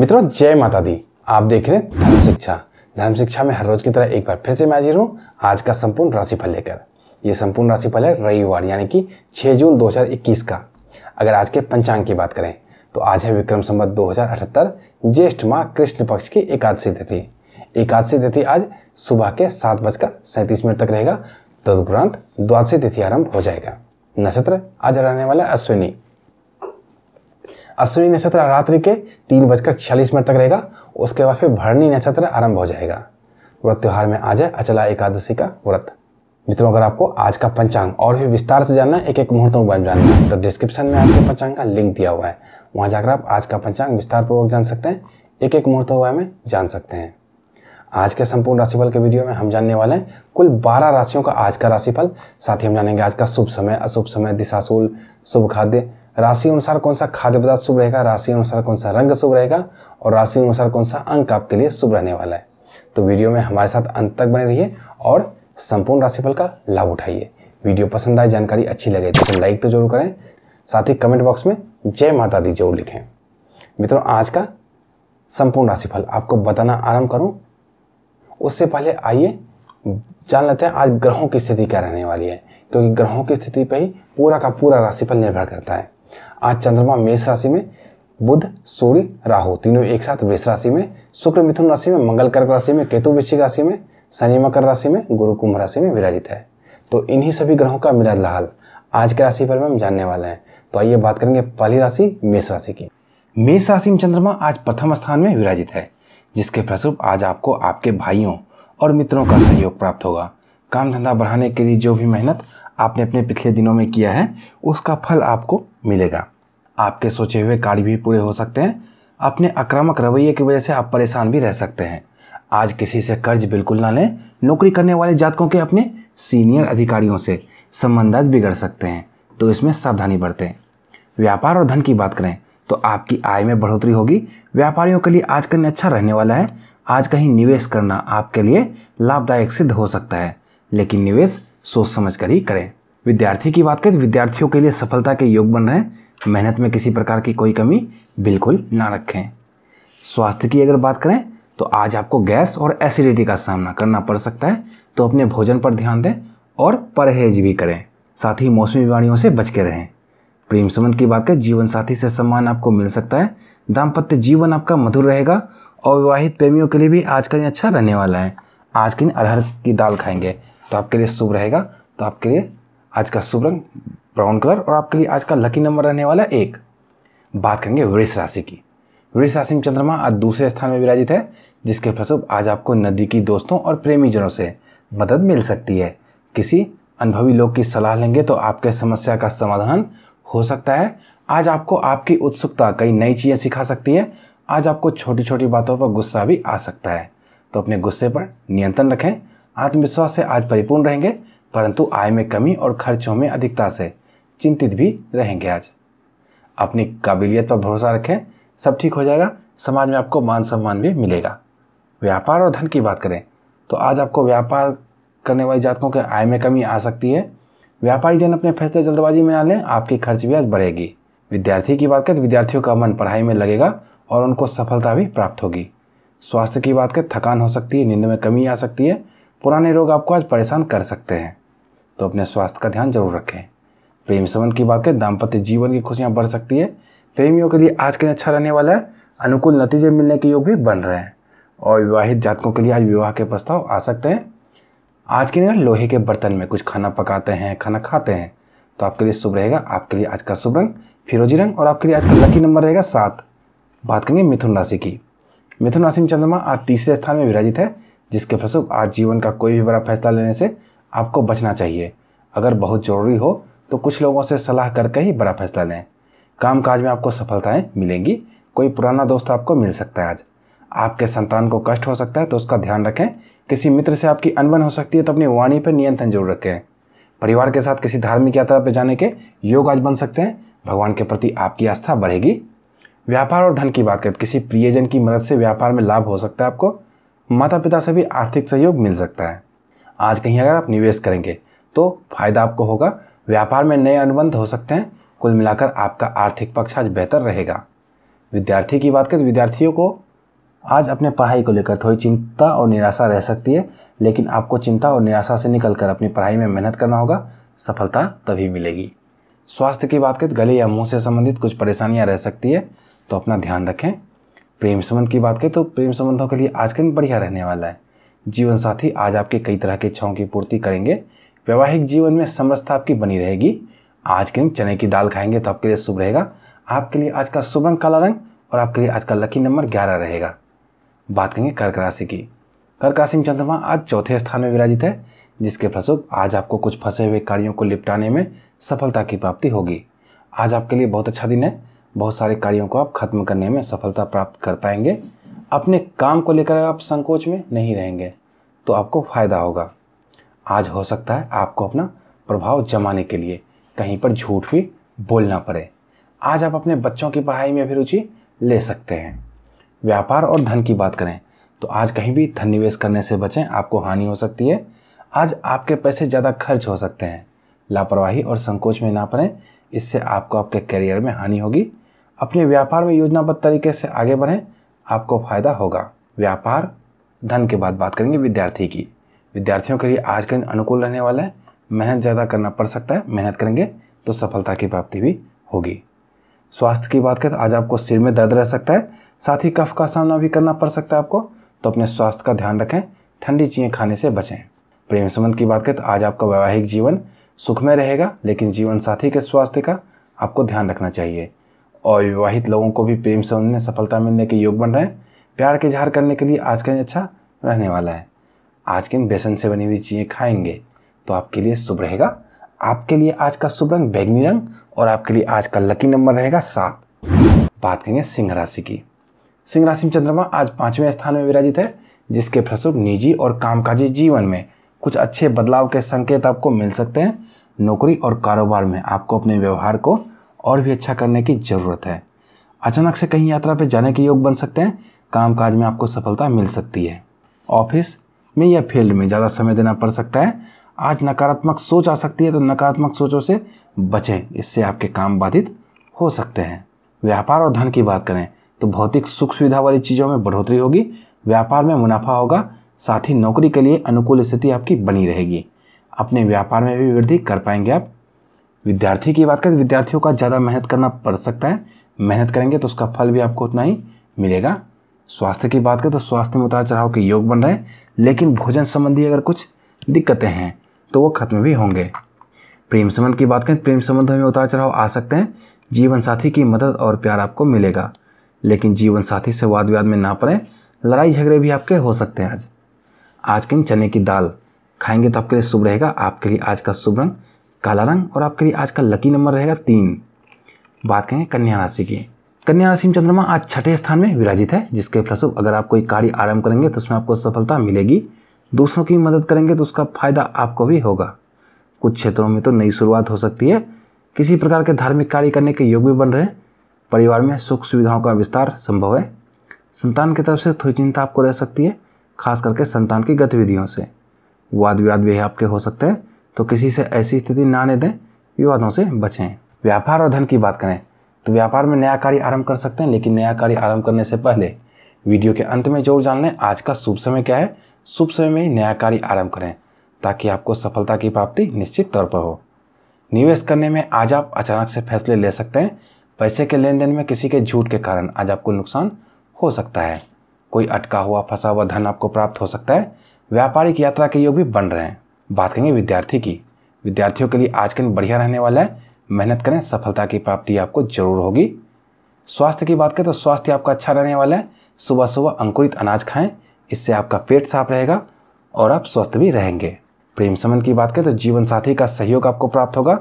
मित्रों जय माता दी आप देख रहे हैं धर्म शिक्षा धर्म शिक्षा में हर रोज की तरह एक बार फिर से मैं हाजिर हूँ आज का संपूर्ण राशिफल लेकर ये संपूर्ण राशिफल है रविवार यानी कि 6 जून 2021 का अगर आज के पंचांग की बात करें तो आज है विक्रम संबत दो हजार ज्येष्ठ माह कृष्ण पक्ष की एकादशी तिथि एकादशी तिथि आज सुबह के सात बजकर सैंतीस मिनट तक रहेगा तदुपरांत द्वादशी तिथि आरंभ हो जाएगा नक्षत्र आज रहने वाला अश्विनी अश्विनी नक्षत्र रात्रि के तीन बजकर छियालीस मिनट तक रहेगा उसके बाद फिर भरणी नक्षत्र आरंभ हो जाएगा व्रत त्यौहार में आ जाए अचला एकादशी का व्रत मित्रों अगर आपको आज का पंचांग और भी विस्तार से जानना एक एक मुहूर्तों के बारे में जानना है तो डिस्क्रिप्शन में आपके पंचांग का लिंक दिया हुआ है वहाँ जाकर आप आज का पंचांग विस्तार पूर्वक जान सकते हैं एक एक मुहूर्तों के बारे में जान सकते हैं आज के संपूर्ण राशिफल के वीडियो में हम जानने वाले हैं कुल 12 राशियों का आज का राशिफल साथ ही हम जानेंगे आज का शुभ समय अशुभ समय दिशाशूल शुभ खाद्य राशि अनुसार कौन सा खाद्य पदार्थ शुभ रहेगा राशि अनुसार कौन सा रंग शुभ रहेगा और राशि अनुसार कौन सा अंक आपके लिए शुभ रहने वाला है तो वीडियो में हमारे साथ अंत तक बने रहिए और संपूर्ण राशिफल का लाभ उठाइए वीडियो पसंद आए जानकारी अच्छी लगे तो लाइक तो जरूर करें साथ ही कमेंट बॉक्स में जय माता दी जरूर लिखें मित्रों आज का संपूर्ण राशिफल आपको बताना आरंभ करूं उससे पहले आइए जान लेते हैं आज ग्रहों की स्थिति क्या रहने वाली है क्योंकि ग्रहों की स्थिति पर ही पूरा का पूरा राशिफल निर्भर करता है आज चंद्रमा मेष राशि में बुध सूर्य राहु तीनों एक साथ वृष राशि में शुक्र मिथुन राशि में मंगल कर्क राशि में केतु वृश्चिक राशि में शनि मकर राशि में गुरु कुंभ राशि में विराजित है तो इन्हीं सभी ग्रहों का मिला लाल आज के राशि पर हम जानने वाले हैं तो आइए बात करेंगे पहली राशि मेष राशि की मेष राशि में चंद्रमा आज प्रथम स्थान में विराजित है जिसके फलस्वरूप आज आपको आपके भाइयों और मित्रों का सहयोग प्राप्त होगा काम धंधा बढ़ाने के लिए जो भी मेहनत आपने अपने पिछले दिनों में किया है उसका फल आपको मिलेगा आपके सोचे हुए कार्य भी पूरे हो सकते हैं अपने आक्रामक रवैये की वजह से आप परेशान भी रह सकते हैं आज किसी से कर्ज बिल्कुल ना लें नौकरी करने वाले जातकों के अपने सीनियर अधिकारियों से संबंधात बिगड़ सकते हैं तो इसमें सावधानी बरतें व्यापार और धन की बात करें तो आपकी आय में बढ़ोतरी होगी व्यापारियों के लिए आज का दिन अच्छा रहने वाला है आज कहीं निवेश करना आपके लिए लाभदायक सिद्ध हो सकता है लेकिन निवेश सोच समझ कर ही करें विद्यार्थी की बात करें तो विद्यार्थियों के लिए सफलता के योग बन रहे मेहनत में किसी प्रकार की कोई कमी बिल्कुल ना रखें स्वास्थ्य की अगर बात करें तो आज आपको गैस और एसिडिटी का सामना करना पड़ सकता है तो अपने भोजन पर ध्यान दें और परहेज भी करें साथ ही मौसमी बीमारियों से बच के रहें प्रेम संबंध की बात करें जीवन साथी से सम्मान आपको मिल सकता है दाम्पत्य जीवन आपका मधुर रहेगा अविवाहित प्रेमियों के लिए भी आज का दिन अच्छा रहने वाला है आज के दिन अरहर की दाल खाएंगे तो आपके लिए शुभ रहेगा तो आपके लिए आज का शुभ रंग ब्राउन कलर और आपके लिए आज का लकी नंबर रहने वाला एक बात करेंगे वृक्ष राशि की वृक्ष राशि में चंद्रमा आज दूसरे स्थान में विराजित है जिसके फलस्वरूप आज आपको नदी की दोस्तों और प्रेमीजनों से मदद मिल सकती है किसी अनुभवी लोग की सलाह लेंगे तो आपके समस्या का समाधान हो सकता है आज आपको आपकी उत्सुकता कई नई चीज़ें सिखा सकती है आज आपको छोटी छोटी बातों पर गुस्सा भी आ सकता है तो अपने गुस्से पर नियंत्रण रखें आत्मविश्वास से आज परिपूर्ण रहेंगे परंतु आय में कमी और खर्चों में अधिकता से चिंतित भी रहेंगे आज अपनी काबिलियत पर भरोसा रखें सब ठीक हो जाएगा समाज में आपको मान सम्मान भी मिलेगा व्यापार और धन की बात करें तो आज आपको व्यापार करने वाले जातकों के आय में कमी आ सकती है व्यापारी जन अपने फैसले जल्दबाजी में ना लें आपकी खर्च भी आज बढ़ेगी विद्यार्थी की बात करें विद्यार्थियों का मन पढ़ाई में लगेगा और उनको सफलता भी प्राप्त होगी स्वास्थ्य की बात करें थकान हो सकती है नींद में कमी आ सकती है पुराने रोग आपको आज परेशान कर सकते हैं तो अपने स्वास्थ्य का ध्यान जरूर रखें प्रेम संबंध की बात करें दाम्पत्य जीवन की खुशियाँ बढ़ सकती है प्रेमियों के लिए आज के दिन अच्छा रहने वाला है अनुकूल नतीजे मिलने के योग भी बन रहे हैं और विवाहित जातकों के लिए आज विवाह के प्रस्ताव आ सकते हैं आज के दिन लोहे के बर्तन में कुछ खाना पकाते हैं खाना खाते हैं तो आपके लिए शुभ रहेगा आपके लिए आज का शुभ रंग फिरोजी रंग और आपके लिए आज का लकी नंबर रहेगा सात बात करेंगे मिथुन राशि की मिथुन राशि में चंद्रमा आज तीसरे स्थान में विराजित है जिसके फलस्वरूप आज जीवन का कोई भी बड़ा फैसला लेने से आपको बचना चाहिए अगर बहुत ज़रूरी हो तो कुछ लोगों से सलाह करके ही बड़ा फैसला लें काम काज में आपको सफलताएं मिलेंगी कोई पुराना दोस्त आपको मिल सकता है आज आपके संतान को कष्ट हो सकता है तो उसका ध्यान रखें किसी मित्र से आपकी अनबन हो सकती है तो अपनी वाणी पर नियंत्रण जरूर रखें परिवार के साथ किसी धार्मिक यात्रा पर जाने के योग आज बन सकते हैं भगवान के प्रति आपकी आस्था बढ़ेगी व्यापार और धन की बात करें तो किसी प्रियजन की मदद से व्यापार में लाभ हो सकता है आपको माता पिता से भी आर्थिक सहयोग मिल सकता है आज कहीं अगर आप निवेश करेंगे तो फायदा आपको होगा व्यापार में नए अनुबंध हो सकते हैं कुल मिलाकर आपका आर्थिक पक्ष आज बेहतर रहेगा विद्यार्थी की बात करें तो विद्यार्थियों को आज अपने पढ़ाई को लेकर थोड़ी चिंता और निराशा रह सकती है लेकिन आपको चिंता और निराशा से निकलकर अपनी पढ़ाई में मेहनत करना होगा सफलता तभी मिलेगी स्वास्थ्य की बात करें तो गले या मुंह से संबंधित कुछ परेशानियां रह सकती है तो अपना ध्यान रखें प्रेम संबंध की बात करें तो प्रेम संबंधों के लिए आज का दिन बढ़िया रहने वाला है जीवन साथी आज आपके कई तरह की इच्छाओं की पूर्ति करेंगे वैवाहिक जीवन में समरसता आपकी बनी रहेगी आज के दिन चने की दाल खाएंगे तो आपके लिए शुभ रहेगा आपके लिए आज का शुभ रंग काला रंग और आपके लिए आज का लकी नंबर ग्यारह रहेगा बात करेंगे कर्क राशि की कर्क राशि में चंद्रमा आज चौथे स्थान में विराजित है जिसके फलस्वरूप आज आपको कुछ फंसे हुए कार्यों को निपटाने में सफलता की प्राप्ति होगी आज आपके लिए बहुत अच्छा दिन है बहुत सारे कार्यों को आप खत्म करने में सफलता प्राप्त कर पाएंगे अपने काम को लेकर आप संकोच में नहीं रहेंगे तो आपको फ़ायदा होगा आज हो सकता है आपको अपना प्रभाव जमाने के लिए कहीं पर झूठ भी बोलना पड़े आज आप अपने बच्चों की पढ़ाई में भी रुचि ले सकते हैं व्यापार और धन की बात करें तो आज कहीं भी धन निवेश करने से बचें आपको हानि हो सकती है आज आपके पैसे ज़्यादा खर्च हो सकते हैं लापरवाही और संकोच में ना पड़ें इससे आपको आपके करियर में हानि होगी अपने व्यापार में योजनाबद्ध तरीके से आगे बढ़ें आपको फ़ायदा होगा व्यापार धन के बाद बात करेंगे विद्यार्थी की विद्यार्थियों के लिए आज का दिन अनुकूल रहने वाला है मेहनत ज़्यादा करना पड़ सकता है मेहनत करेंगे तो सफलता की प्राप्ति भी होगी स्वास्थ्य की बात करें तो आज आपको सिर में दर्द रह सकता है साथ ही कफ का सामना भी करना पड़ सकता है आपको तो अपने स्वास्थ्य का ध्यान रखें ठंडी चीज़ें खाने से बचें प्रेम संबंध की बात करें तो आज आपका वैवाहिक जीवन सुखमय रहेगा लेकिन जीवन साथी के स्वास्थ्य का आपको ध्यान रखना चाहिए और विवाहित लोगों को भी प्रेम संबंध में सफलता मिलने के योग बन रहे हैं प्यार के इजहार करने के लिए आज का दिन अच्छा रहने वाला है आज के दिन बेसन से बनी हुई चीज़ें खाएंगे तो आपके लिए शुभ रहेगा आपके लिए आज का शुभ रंग बैगनी रंग और आपके लिए आज का लकी नंबर रहेगा सात बात करेंगे सिंह राशि की सिंह राशि में चंद्रमा आज पाँचवें स्थान में विराजित है जिसके फलस्वरूप निजी और कामकाजी जीवन में कुछ अच्छे बदलाव के संकेत आपको मिल सकते हैं नौकरी और कारोबार में आपको अपने व्यवहार को और भी अच्छा करने की ज़रूरत है अचानक से कहीं यात्रा पर जाने के योग बन सकते हैं काम काज में आपको सफलता मिल सकती है ऑफिस में या फील्ड में ज़्यादा समय देना पड़ सकता है आज नकारात्मक सोच आ सकती है तो नकारात्मक सोचों से बचें इससे आपके काम बाधित हो सकते हैं व्यापार और धन की बात करें तो भौतिक सुख सुविधा वाली चीज़ों में बढ़ोतरी होगी व्यापार में मुनाफा होगा साथ ही नौकरी के लिए अनुकूल स्थिति आपकी बनी रहेगी अपने व्यापार में भी वृद्धि कर पाएंगे आप विद्यार्थी की बात करें तो विद्यार्थियों का ज़्यादा मेहनत करना पड़ सकता है मेहनत करेंगे तो उसका फल भी आपको उतना ही मिलेगा स्वास्थ्य की बात करें तो स्वास्थ्य में उतार चढ़ाव के योग बन रहे हैं लेकिन भोजन संबंधी अगर कुछ दिक्कतें हैं तो वो खत्म भी होंगे प्रेम संबंध की बात करें प्रेम संबंध में उतार चढ़ाव आ सकते हैं जीवन साथी की मदद और प्यार आपको मिलेगा लेकिन जीवन साथी से वाद विवाद में ना पड़ें लड़ाई झगड़े भी आपके हो सकते हैं आज आज के चने की दाल खाएंगे तो आपके लिए शुभ रहेगा आपके लिए आज का शुभ रंग काला रंग और आपके लिए आज का लकी नंबर रहेगा तीन बात करें कन्या राशि की कन्या राशि में चंद्रमा आज छठे स्थान में विराजित है जिसके फलस्वरूप अगर आप कोई कार्य आरंभ करेंगे तो उसमें आपको सफलता मिलेगी दूसरों की मदद करेंगे तो उसका फायदा आपको भी होगा कुछ क्षेत्रों में तो नई शुरुआत हो सकती है किसी प्रकार के धार्मिक कार्य करने के योग भी बन रहे हैं परिवार में सुख सुविधाओं का विस्तार संभव है संतान की तरफ से थोड़ी चिंता आपको रह सकती है खास करके संतान की गतिविधियों से वाद विवाद भी आपके हो सकते हैं तो किसी से ऐसी स्थिति ना आने दें विवादों से बचें व्यापार और धन की बात करें तो व्यापार में नया कार्य आरंभ कर सकते हैं लेकिन नया कार्य आरंभ करने से पहले वीडियो के अंत में जरूर जान लें आज का शुभ समय क्या है शुभ समय में ही नया कार्य आरंभ करें ताकि आपको सफलता की प्राप्ति निश्चित तौर पर हो निवेश करने में आज आप अचानक से फैसले ले सकते हैं पैसे के लेन देन में किसी के झूठ के कारण आज आपको नुकसान हो सकता है कोई अटका हुआ फंसा हुआ धन आपको प्राप्त हो सकता है व्यापारिक यात्रा के योग भी बन रहे हैं बात करेंगे विद्यार्थी की विद्यार्थियों के लिए आज का दिन बढ़िया रहने वाला है मेहनत करें सफलता की प्राप्ति आपको जरूर होगी स्वास्थ्य की बात करें तो स्वास्थ्य आपका अच्छा रहने वाला है सुबह सुबह अंकुरित अनाज खाएं इससे आपका पेट साफ रहेगा और आप स्वस्थ भी रहेंगे प्रेम संबंध की बात करें तो जीवन साथी का सहयोग आपको प्राप्त होगा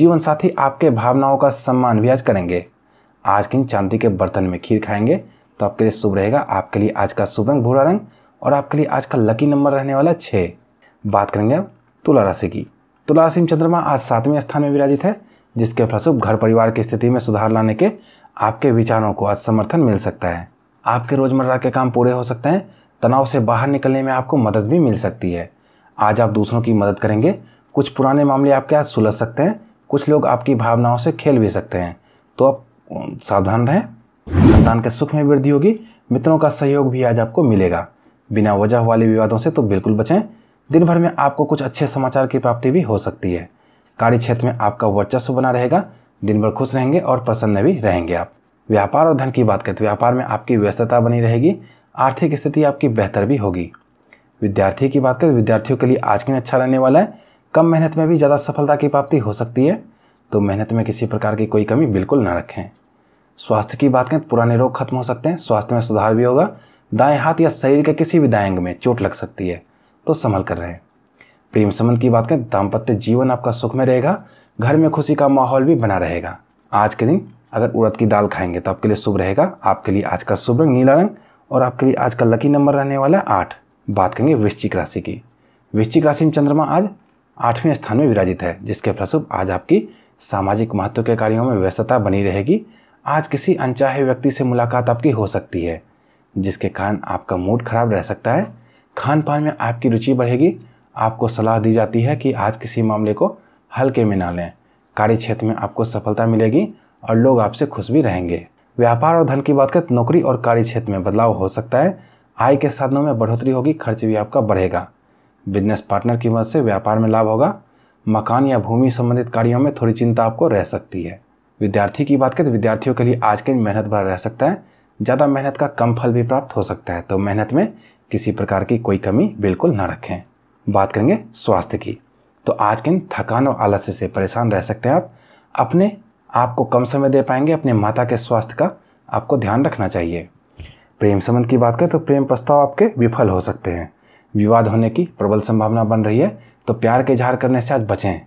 जीवन साथी आपके भावनाओं का सम्मान भी आज करेंगे आज किन चांदी के बर्तन में खीर खाएंगे तो आपके लिए शुभ रहेगा आपके लिए आज का शुभ रंग भूरा रंग और आपके लिए आज का लकी नंबर रहने वाला छः बात करेंगे अब तुला राशि की तुला राशि में चंद्रमा आज सातवें स्थान में विराजित है जिसके फलस्वरूप घर परिवार की स्थिति में सुधार लाने के आपके विचारों को आज समर्थन मिल सकता है आपके रोजमर्रा के काम पूरे हो सकते हैं तनाव से बाहर निकलने में आपको मदद भी मिल सकती है आज आप दूसरों की मदद करेंगे कुछ पुराने मामले आपके आज सुलझ सकते हैं कुछ लोग आपकी भावनाओं से खेल भी सकते हैं तो आप सावधान रहें संतान के सुख में वृद्धि होगी मित्रों का सहयोग भी आज आपको मिलेगा बिना वजह वाले विवादों से तो बिल्कुल बचें दिन भर में आपको कुछ अच्छे समाचार की प्राप्ति भी हो सकती है कार्य क्षेत्र में आपका वर्चस्व बना रहेगा दिन भर खुश रहेंगे और प्रसन्न भी रहेंगे आप व्यापार और धन की बात करें तो व्यापार में आपकी व्यस्तता बनी रहेगी आर्थिक स्थिति आपकी बेहतर भी होगी विद्यार्थी की बात करें तो विद्यार्थियों के लिए आज के दिन अच्छा रहने वाला है कम मेहनत में भी ज़्यादा सफलता की प्राप्ति हो सकती है तो मेहनत में किसी प्रकार की कोई कमी बिल्कुल ना रखें स्वास्थ्य की बात करें तो पुराने रोग खत्म हो सकते हैं स्वास्थ्य में सुधार भी होगा दाएं हाथ या शरीर के किसी भी दाएंग में चोट लग सकती है तो संभल कर रहे प्रेम संबंध की बात करें दाम्पत्य जीवन आपका सुख में रहेगा घर में खुशी का माहौल भी बना रहेगा आज के दिन अगर उड़द की दाल खाएंगे तो आपके लिए शुभ रहेगा आपके लिए आज का शुभ रंग नीला रंग और आपके लिए आज का लकी नंबर रहने वाला है आठ बात करेंगे वृश्चिक राशि की वृश्चिक राशि में चंद्रमा आज आठवें स्थान में विराजित है जिसके फलस्वरूप आज आपकी सामाजिक महत्व के कार्यों में व्यस्तता बनी रहेगी आज किसी अनचाहे व्यक्ति से मुलाकात आपकी हो सकती है जिसके कारण आपका मूड खराब रह सकता है खान पान में आपकी रुचि बढ़ेगी आपको सलाह दी जाती है कि आज किसी मामले को हल्के में ना लें कार्य क्षेत्र में आपको सफलता मिलेगी और लोग आपसे खुश भी रहेंगे व्यापार और धन की बात करें तो नौकरी और कार्य क्षेत्र में बदलाव हो सकता है आय के साधनों में बढ़ोतरी होगी खर्च भी आपका बढ़ेगा बिजनेस पार्टनर की मदद से व्यापार में लाभ होगा मकान या भूमि संबंधित कार्यों में थोड़ी चिंता आपको रह सकती है विद्यार्थी की बात करें तो विद्यार्थियों के लिए आज के दिन मेहनत भरा रह सकता है ज़्यादा मेहनत का कम फल भी प्राप्त हो सकता है तो मेहनत में किसी प्रकार की कोई कमी बिल्कुल ना रखें बात करेंगे स्वास्थ्य की तो आज के दिन थकान और आलस्य से परेशान रह सकते हैं आप अपने आप को कम समय दे पाएंगे अपने माता के स्वास्थ्य का आपको ध्यान रखना चाहिए प्रेम संबंध की बात करें तो प्रेम प्रस्ताव आपके विफल हो सकते हैं विवाद होने की प्रबल संभावना बन रही है तो प्यार के इजहार करने से आज बचें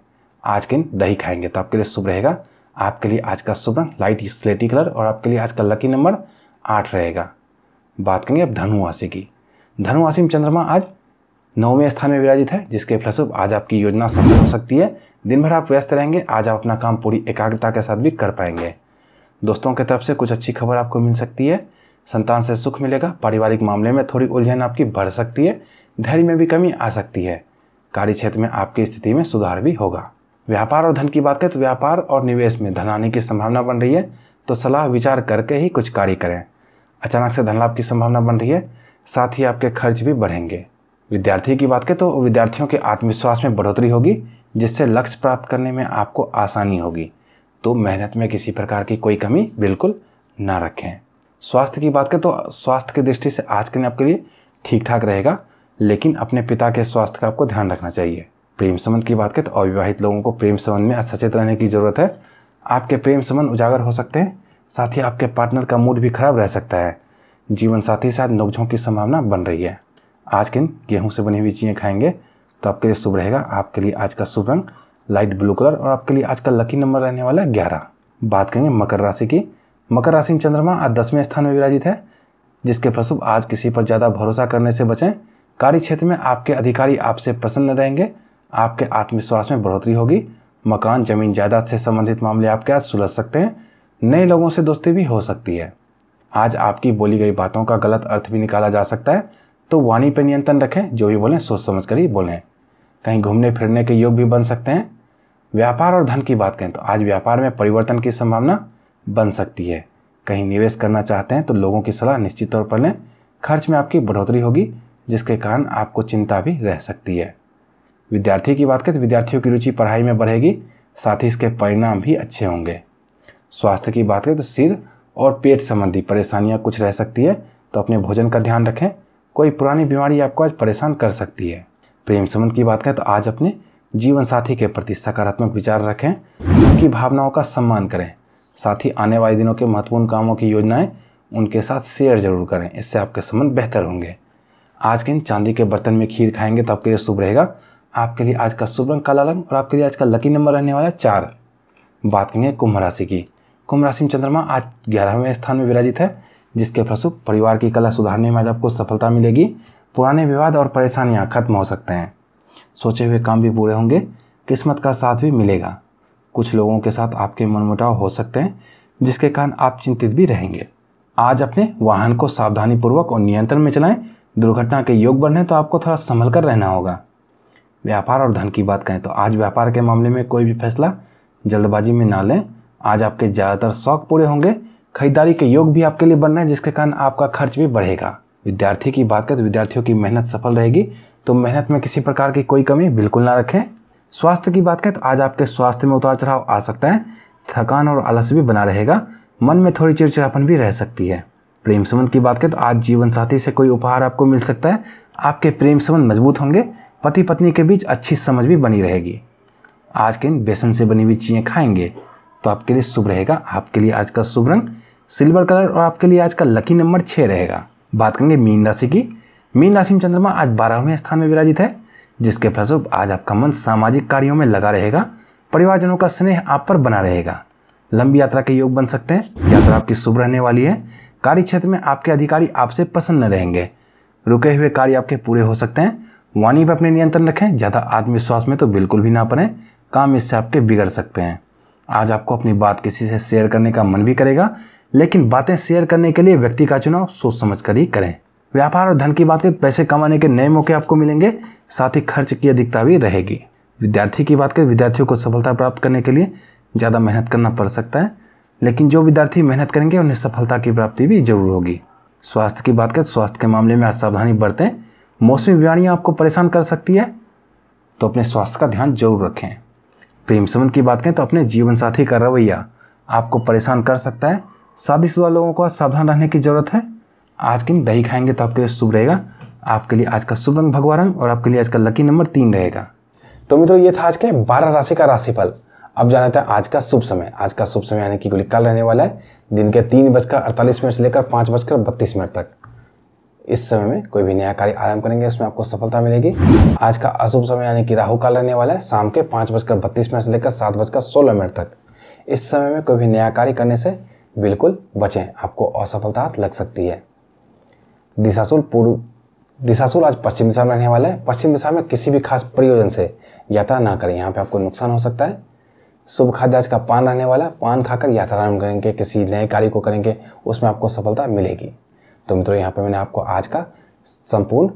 आज के दिन दही खाएंगे तो आपके लिए शुभ रहेगा आपके लिए आज का शुभ रंग लाइट स्लेटी कलर और आपके लिए आज का लकी नंबर आठ रहेगा बात करेंगे अब धनु राशि की धनुवासिम चंद्रमा आज नौवें स्थान में विराजित है जिसके फलस्वरूप आज आपकी योजना सफल हो सकती है दिन भर आप व्यस्त रहेंगे आज आप अपना काम पूरी एकाग्रता के साथ भी कर पाएंगे दोस्तों की तरफ से कुछ अच्छी खबर आपको मिल सकती है संतान से सुख मिलेगा पारिवारिक मामले में थोड़ी उलझन आपकी बढ़ सकती है धैर्य में भी कमी आ सकती है कार्य क्षेत्र में आपकी स्थिति में सुधार भी होगा व्यापार और धन की बात करें तो व्यापार और निवेश में धन आने की संभावना बन रही है तो सलाह विचार करके ही कुछ कार्य करें अचानक से धन लाभ की संभावना बन रही है साथ ही आपके खर्च भी बढ़ेंगे विद्यार्थी की बात करें तो विद्यार्थियों के आत्मविश्वास में बढ़ोतरी होगी जिससे लक्ष्य प्राप्त करने में आपको आसानी होगी तो मेहनत में किसी प्रकार की कोई कमी बिल्कुल ना रखें स्वास्थ्य की बात करें तो स्वास्थ्य की दृष्टि से आज के दिन आपके लिए ठीक ठाक रहेगा लेकिन अपने पिता के स्वास्थ्य का आपको ध्यान रखना चाहिए प्रेम संबंध की बात करें तो अविवाहित लोगों को प्रेम संबंध में सचेत रहने की ज़रूरत है आपके प्रेम संबंध उजागर हो सकते हैं साथ ही आपके पार्टनर का मूड भी खराब रह सकता है जीवन साथी के साथ नोकझोंक की संभावना बन रही है आज के दिन गेहूँ से बनी हुई चीज़ें खाएंगे तो आपके लिए शुभ रहेगा आपके लिए आज का शुभ रंग लाइट ब्लू कलर और आपके लिए आज का लकी नंबर रहने वाला है ग्यारह बात करेंगे मकर राशि की मकर राशि में चंद्रमा आज दसवें स्थान में विराजित है जिसके फलस्वरूप आज किसी पर ज़्यादा भरोसा करने से बचें कार्य क्षेत्र में आपके अधिकारी आपसे प्रसन्न रहेंगे आपके आत्मविश्वास में बढ़ोतरी होगी मकान जमीन जायदाद से संबंधित मामले आपके आज सुलझ सकते हैं नए लोगों से दोस्ती भी हो सकती है आज आपकी बोली गई बातों का गलत अर्थ भी निकाला जा सकता है तो वाणी पर नियंत्रण रखें जो भी बोलें सोच समझ कर ही बोलें कहीं घूमने फिरने के योग भी बन सकते हैं व्यापार और धन की बात करें तो आज व्यापार में परिवर्तन की संभावना बन सकती है कहीं निवेश करना चाहते हैं तो लोगों की सलाह निश्चित तौर पर लें खर्च में आपकी बढ़ोतरी होगी जिसके कारण आपको चिंता भी रह सकती है विद्यार्थी की बात करें तो विद्यार्थियों की रुचि पढ़ाई में बढ़ेगी साथ ही इसके परिणाम भी अच्छे होंगे स्वास्थ्य की बात करें तो सिर और पेट संबंधी परेशानियाँ कुछ रह सकती है तो अपने भोजन का ध्यान रखें कोई पुरानी बीमारी आपको आज परेशान कर सकती है प्रेम संबंध की बात करें तो आज अपने जीवन साथी के प्रति सकारात्मक विचार रखें उनकी भावनाओं का सम्मान करें साथ ही आने वाले दिनों के महत्वपूर्ण कामों की योजनाएं उनके साथ शेयर जरूर करें इससे आपके संबंध बेहतर होंगे आज के दिन चांदी के बर्तन में खीर खाएंगे तो आपके लिए शुभ रहेगा आपके लिए आज का शुभ रंग काला रंग और आपके लिए आज का लकी नंबर रहने वाला चार बात करेंगे कुंभ राशि की कुंभ राशि में चंद्रमा आज ग्यारहवें स्थान में विराजित है जिसके फलस्वरूप परिवार की कला सुधारने में आज आपको सफलता मिलेगी पुराने विवाद और परेशानियाँ खत्म हो सकते हैं सोचे हुए काम भी पूरे होंगे किस्मत का साथ भी मिलेगा कुछ लोगों के साथ आपके मनमुटाव हो सकते हैं जिसके कारण आप चिंतित भी रहेंगे आज अपने वाहन को सावधानीपूर्वक और नियंत्रण में चलाएं दुर्घटना के योग बढ़ने तो आपको थोड़ा संभल कर रहना होगा व्यापार और धन की बात करें तो आज व्यापार के मामले में कोई भी फैसला जल्दबाजी में ना लें आज आपके ज़्यादातर शौक पूरे होंगे खरीदारी के योग भी आपके लिए बन रहे हैं जिसके कारण आपका खर्च भी बढ़ेगा विद्यार्थी की बात करें तो विद्यार्थियों की मेहनत सफल रहेगी तो मेहनत में किसी प्रकार की कोई कमी बिल्कुल ना रखें स्वास्थ्य की बात करें तो आज आपके स्वास्थ्य में उतार चढ़ाव आ सकता है थकान और आलस भी बना रहेगा मन में थोड़ी चिड़चिड़ापन भी रह सकती है प्रेम संबंध की बात करें तो आज जीवन साथी से कोई उपहार आपको मिल सकता है आपके प्रेम संबंध मजबूत होंगे पति पत्नी के बीच अच्छी समझ भी बनी रहेगी आज के दिन बेसन से बनी हुई चीज़ें खाएंगे तो आपके लिए शुभ रहेगा आपके लिए आज का शुभ रंग सिल्वर कलर और आपके लिए आज का लकी नंबर छः रहेगा बात करेंगे मीन राशि की मीन राशि में चंद्रमा आज बारहवें स्थान में विराजित है जिसके फलस्वरूप आज आपका मन सामाजिक कार्यों में लगा रहेगा परिवारजनों का स्नेह आप पर बना रहेगा लंबी यात्रा के योग बन सकते हैं यात्रा आपकी शुभ रहने वाली है कार्य क्षेत्र में आपके अधिकारी आपसे प्रसन्न न रहेंगे रुके हुए कार्य आपके पूरे हो सकते हैं वाणी पर अपने नियंत्रण रखें ज़्यादा आत्मविश्वास में तो बिल्कुल भी ना पड़ें काम इससे आपके बिगड़ सकते हैं आज आपको अपनी बात किसी से शेयर करने का मन भी करेगा लेकिन बातें शेयर करने के लिए व्यक्ति का चुनाव सोच समझ कर ही करें व्यापार और धन की बात करें पैसे कमाने के नए मौके आपको मिलेंगे साथ ही खर्च की अधिकता भी रहेगी विद्यार्थी की बात करें विद्यार्थियों को सफलता प्राप्त करने के लिए ज़्यादा मेहनत करना पड़ सकता है लेकिन जो विद्यार्थी मेहनत करेंगे उन्हें सफलता की प्राप्ति भी जरूर होगी स्वास्थ्य की बात करें स्वास्थ्य के मामले में आज सावधानी बरतें मौसमी बीमारियाँ आपको परेशान कर सकती है तो अपने स्वास्थ्य का ध्यान जरूर रखें प्रेम संबंध की बात करें तो अपने जीवन साथी का रवैया आपको परेशान कर सकता है शादीशुदा लोगों को सावधान रहने की ज़रूरत है आज के दिन दही खाएंगे तो आपके लिए शुभ रहेगा आपके लिए आज का शुभ रंग भगवा रंग और आपके लिए आज का लकी नंबर तीन रहेगा तो मित्रों ये था आज के बारह राशि का राशिफल अब जाना था आज का शुभ समय आज का शुभ समय यानी कि कल रहने वाला है दिन के तीन बजकर अड़तालीस मिनट से लेकर पाँच बजकर बत्तीस मिनट तक इस समय में कोई भी नया कार्य आरंभ करेंगे उसमें आपको सफलता मिलेगी आज का अशुभ समय यानी कि राहु काल रहने वाला है शाम के पाँच बजकर बत्तीस मिनट से लेकर सात बजकर सोलह मिनट तक इस समय में कोई भी नया कार्य करने से बिल्कुल बचें आपको असफलता लग सकती है दिशाशुल पूर्व दिशाशुल आज पश्चिम दिशा में रहने वाला है पश्चिम दिशा में किसी भी खास प्रयोजन से यात्रा ना करें यहाँ पे आपको नुकसान हो सकता है शुभ खाद्य आज का पान रहने वाला पान खाकर यात्रा आरम्भ करेंगे किसी नए कार्य को करेंगे उसमें आपको सफलता मिलेगी तो मित्रों यहाँ पे मैंने आपको आज का संपूर्ण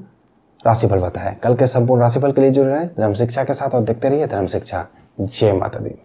राशिफल बताया कल के संपूर्ण राशिफल के लिए जुड़ रहे हैं धर्म शिक्षा के साथ और देखते रहिए धर्म शिक्षा जय माता दी